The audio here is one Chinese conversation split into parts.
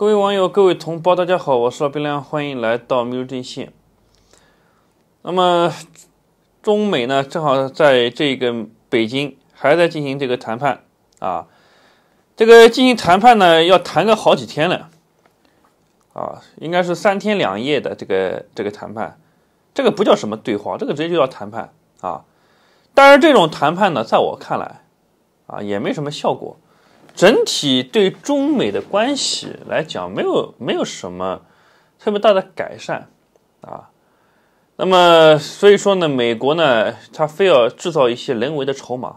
各位网友，各位同胞，大家好，我是老冰凉，欢迎来到米卢阵线。那么，中美呢，正好在这个北京还在进行这个谈判啊，这个进行谈判呢，要谈个好几天了啊，应该是三天两夜的这个这个谈判，这个不叫什么对话，这个直接就叫谈判啊。但是这种谈判呢，在我看来啊，也没什么效果。整体对中美的关系来讲，没有没有什么特别大的改善啊。那么所以说呢，美国呢，他非要制造一些人为的筹码。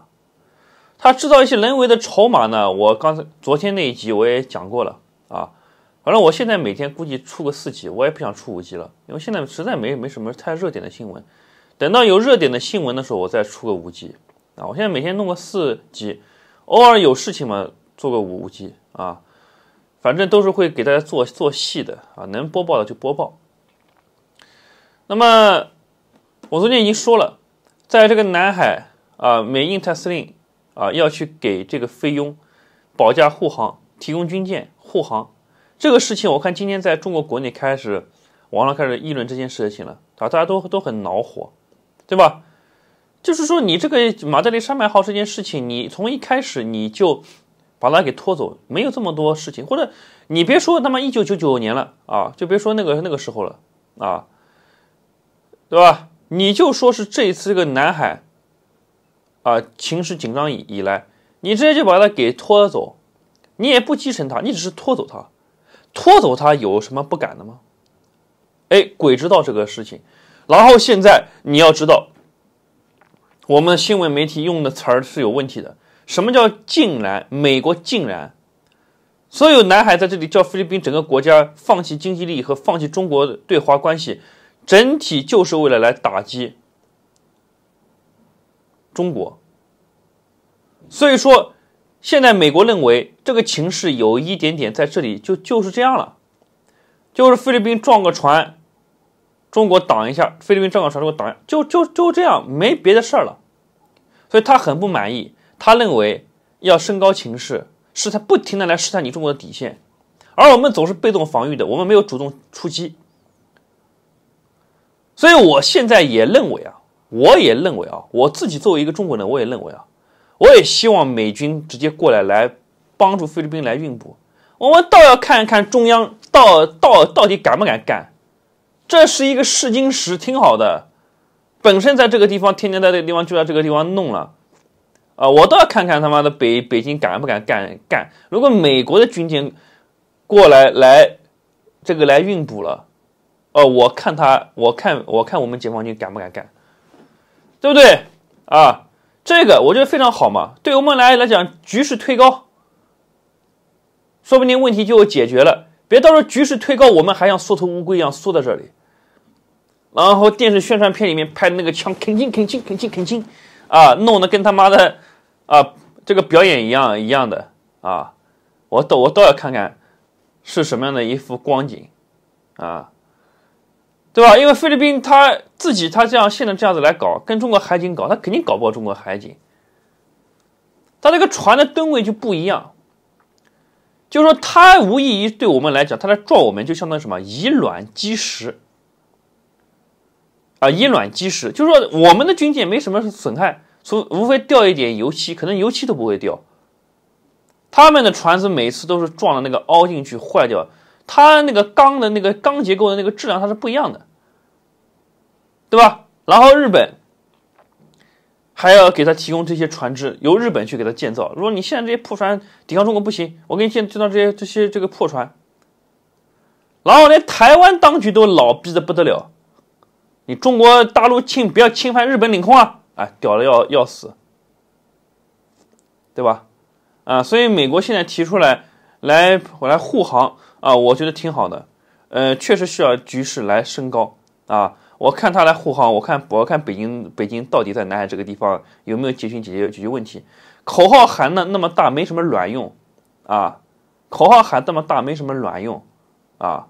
他制造一些人为的筹码呢，我刚才昨天那一集我也讲过了啊。反正我现在每天估计出个四集，我也不想出五集了，因为现在实在没没什么太热点的新闻。等到有热点的新闻的时候，我再出个五集啊。我现在每天弄个四集，偶尔有事情嘛。做个五 G 啊，反正都是会给大家做做细的啊，能播报的就播报。那么我昨天已经说了，在这个南海啊，美印太司令啊要去给这个菲佣保驾护航，提供军舰护航这个事情，我看今天在中国国内开始网上开始议论这件事情了啊，大家都都很恼火，对吧？就是说你这个马德里山脉号这件事情，你从一开始你就。把他给拖走，没有这么多事情，或者你别说他妈一九九九年了啊，就别说那个那个时候了啊，对吧？你就说是这一次这个南海啊情势紧张以以来，你直接就把他给拖走，你也不继承他，你只是拖走他，拖走他有什么不敢的吗？哎，鬼知道这个事情。然后现在你要知道，我们新闻媒体用的词儿是有问题的。什么叫竟然？美国竟然，所有南海在这里叫菲律宾整个国家放弃经济利益和放弃中国对华关系，整体就是为了来打击中国。所以说，现在美国认为这个情势有一点点在这里就就是这样了，就是菲律宾撞个船，中国挡一下；菲律宾撞个船，中国挡一下，就就就这样，没别的事儿了。所以他很不满意。他认为要升高情势，是他不停的来试探你中国的底线，而我们总是被动防御的，我们没有主动出击。所以，我现在也认为啊，我也认为啊，我自己作为一个中国人，我也认为啊，我也希望美军直接过来来帮助菲律宾来运补。我们倒要看一看中央到到到底敢不敢干。这是一个试金石，挺好的。本身在这个地方，天天在这个地方就在这个地方弄了。啊，我倒要看看他妈的北北京敢不敢干干。如果美国的军舰过来来，这个来运补了，哦，我看他，我看我看我们解放军敢不敢干，对不对？啊，这个我觉得非常好嘛，对我们来来讲，局势推高，说不定问题就解决了。别到时候局势推高，我们还像缩头乌龟一样缩在这里。然后电视宣传片里面拍的那个枪，肯定肯定肯定肯定啊，弄得跟他妈的，啊，这个表演一样一样的啊，我都我倒要看看是什么样的一幅光景，啊，对吧？因为菲律宾他自己他这样现在这样子来搞，跟中国海警搞，他肯定搞不过中国海警，他这个船的吨位就不一样，就是说他无异于对我们来讲，他来撞我们就相当于什么以卵击石。啊！以卵击石，就是说我们的军舰没什么损害，除无非掉一点油漆，可能油漆都不会掉。他们的船只每次都是撞了那个凹进去坏掉，它那个钢的那个钢结构的那个质量它是不一样的，对吧？然后日本还要给他提供这些船只，由日本去给他建造。如果你现在这些破船抵抗中国不行，我给你建造这些这些这个破船。然后连台湾当局都老逼的不得了。你中国大陆侵不要侵犯日本领空啊！哎，屌的要要死，对吧？啊，所以美国现在提出来来我来护航啊，我觉得挺好的。呃，确实需要局势来升高啊。我看他来护航，我看我看北京北京到底在南海这个地方有没有解决解决解决问题？口号喊的那么大，没什么卵用啊！口号喊那么大，没什么卵用啊，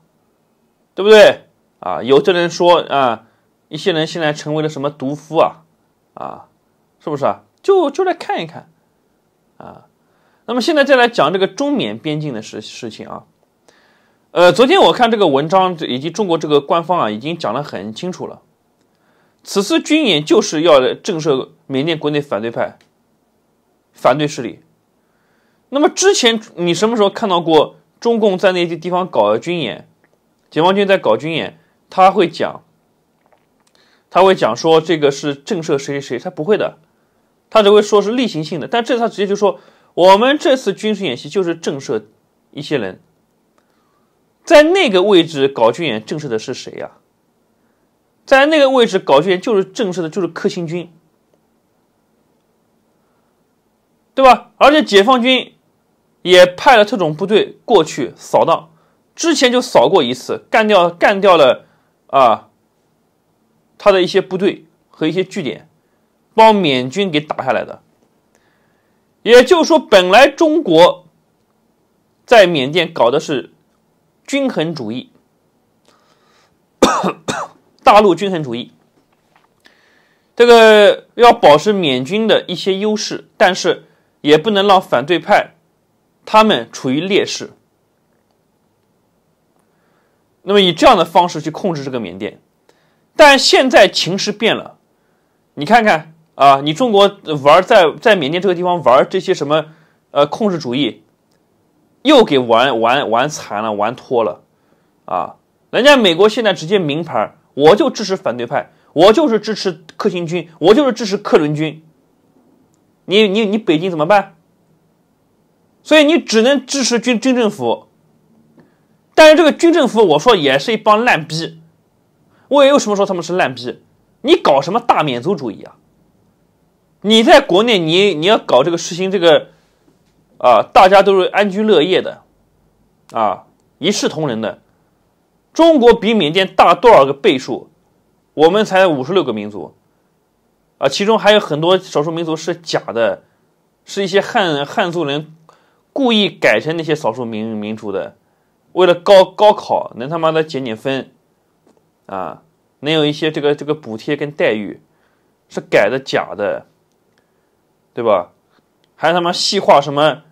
对不对？啊，有些人说啊。一些人现在成为了什么毒夫啊？啊，是不是啊？就就来看一看啊。那么现在再来讲这个中缅边境的事事情啊。呃，昨天我看这个文章以及中国这个官方啊，已经讲得很清楚了。此次军演就是要震慑缅甸国内反对派、反对势力。那么之前你什么时候看到过中共在那些地方搞军演？解放军在搞军演，他会讲。他会讲说这个是震慑谁谁谁，他不会的，他只会说是例行性的。但这他直接就说我们这次军事演习就是震慑一些人。在那个位置搞军演震慑的是谁呀？在那个位置搞军演就是震慑的就是克星军，对吧？而且解放军也派了特种部队过去扫荡，之前就扫过一次，干掉干掉了啊。他的一些部队和一些据点，帮缅军给打下来的。也就是说，本来中国在缅甸搞的是均衡主义，大陆均衡主义，这个要保持缅军的一些优势，但是也不能让反对派他们处于劣势。那么，以这样的方式去控制这个缅甸。但现在情势变了，你看看啊，你中国玩在在缅甸这个地方玩这些什么，呃，控制主义，又给玩玩玩残了，玩脱了，啊，人家美国现在直接明牌，我就支持反对派，我就是支持克勤军，我就是支持克伦军，你你你北京怎么办？所以你只能支持军军政府，但是这个军政府，我说也是一帮烂逼。我有什么说他们是烂逼？你搞什么大民族主义啊？你在国内，你你要搞这个实行这个，啊，大家都是安居乐业的，啊，一视同仁的。中国比缅甸大多少个倍数？我们才五十六个民族，啊，其中还有很多少数民族是假的，是一些汉汉族人故意改成那些少数民民族的，为了高高考能他妈的减减分。啊，能有一些这个这个补贴跟待遇，是改的假的，对吧？还他妈细化什么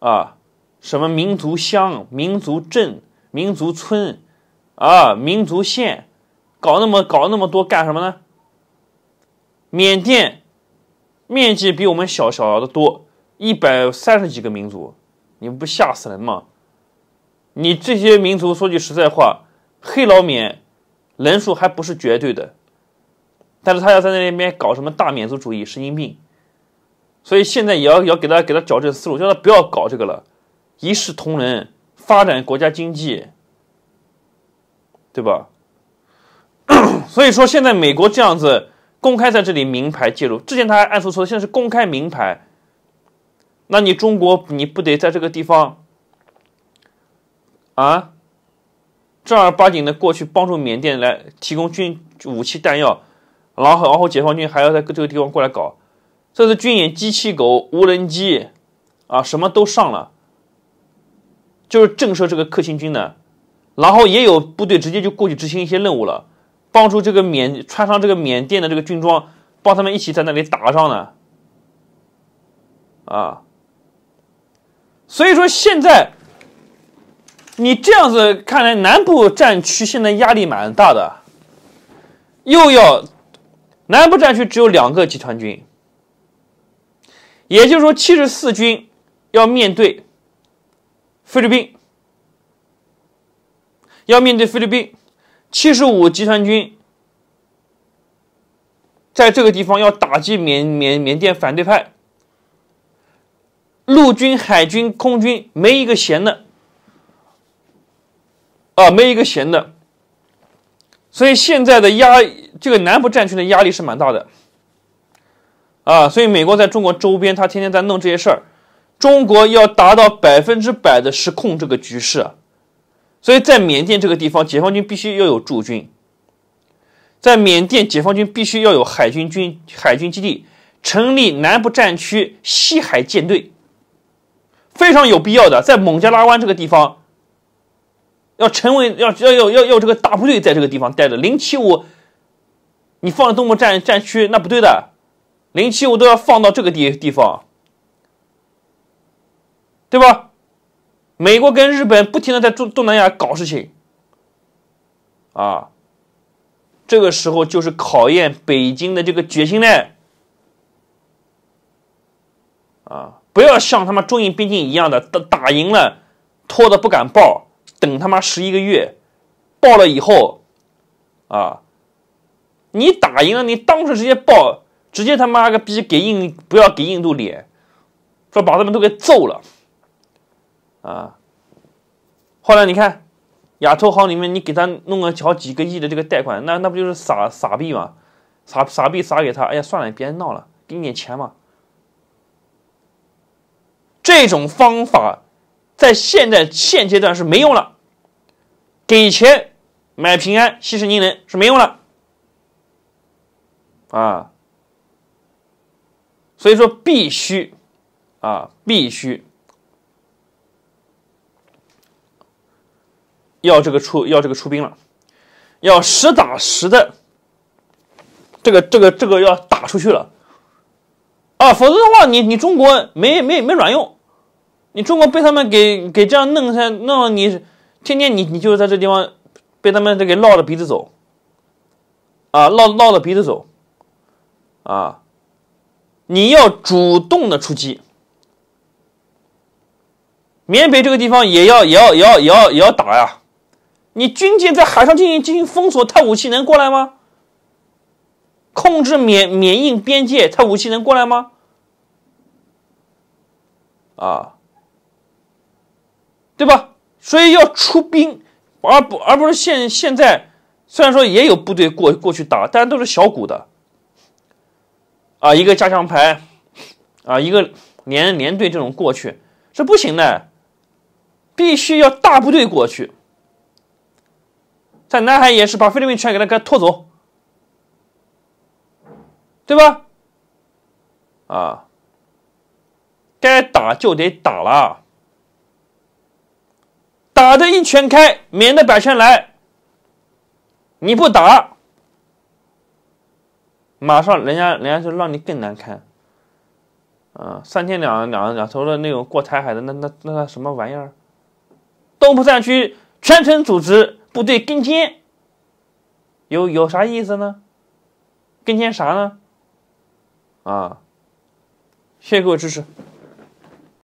啊？什么民族乡、民族镇、民族村啊、民族县，搞那么搞那么多干什么呢？缅甸面积比我们小小的多，一百三十几个民族，你不吓死人吗？你这些民族说句实在话，黑老缅。人数还不是绝对的，但是他要在那边搞什么大民族主义，神经病，所以现在也要要给他给他矫正思路，叫他不要搞这个了，一视同仁，发展国家经济，对吧？所以说现在美国这样子公开在这里明牌介入，之前他还暗搓搓，现在是公开明牌，那你中国你不得在这个地方，啊？正儿八经的过去帮助缅甸来提供军武器弹药，然后然后解放军还要在这个地方过来搞，这是军演，机器狗、无人机，啊，什么都上了，就是震慑这个克星军的，然后也有部队直接就过去执行一些任务了，帮助这个缅穿上这个缅甸的这个军装，帮他们一起在那里打仗呢，啊，所以说现在。你这样子看来，南部战区现在压力蛮大的，又要南部战区只有两个集团军，也就是说，七十四军要面对菲律宾，要面对菲律宾，七十五集团军在这个地方要打击缅缅缅甸反对派，陆军、海军、空军没一个闲的。啊，没一个闲的，所以现在的压这个南部战区的压力是蛮大的，啊，所以美国在中国周边，他天天在弄这些事儿，中国要达到百分之百的失控这个局势，所以在缅甸这个地方，解放军必须要有驻军，在缅甸解放军必须要有海军军海军基地，成立南部战区西海舰队，非常有必要的，在孟加拉湾这个地方。要成为要要要要要这个大部队在这个地方待着。零七五，你放东部战战区那不对的，零七五都要放到这个地地方，对吧？美国跟日本不停的在中东南亚搞事情，啊，这个时候就是考验北京的这个决心嘞，啊，不要像他妈中印边境一样的打打赢了，拖的不敢报。等他妈十一个月，报了以后，啊，你打赢了，你当时直接报，直接他妈个逼给印，不要给印度脸，说把他们都给揍了，啊，后来你看，亚投行里面你给他弄了好几个亿的这个贷款，那那不就是傻傻逼吗？傻傻逼撒给他，哎呀，算了，别闹了，给你点钱嘛，这种方法。在现在现阶段是没用了，给钱买平安、息事宁人是没用了，啊，所以说必须啊必须要这个出要这个出兵了，要实打实的这个这个这个要打出去了，啊，否则的话，你你中国没没没卵用。你中国被他们给给这样弄下弄，你天天你你就是在这地方被他们这给绕着鼻子走，啊，绕绕着鼻子走，啊，你要主动的出击。缅北这个地方也要也要也要也要也要打呀！你军舰在海上进行进行封锁，他武器能过来吗？控制缅缅印边界，他武器能过来吗？啊！对吧？所以要出兵，而不而不是现现在，虽然说也有部队过过去打，但都是小股的，啊，一个加强排，啊，一个连连队这种过去是不行的，必须要大部队过去，在南海也是把菲律宾全给他给拖走，对吧？啊，该打就得打了。打的一拳开，免得百拳来。你不打，马上人家人家就让你更难看。啊，三天两两两头的那种过台海的，那那那那什么玩意儿？东部战区全程组织部队跟歼，有有啥意思呢？跟歼啥呢？啊！谢谢各位支持。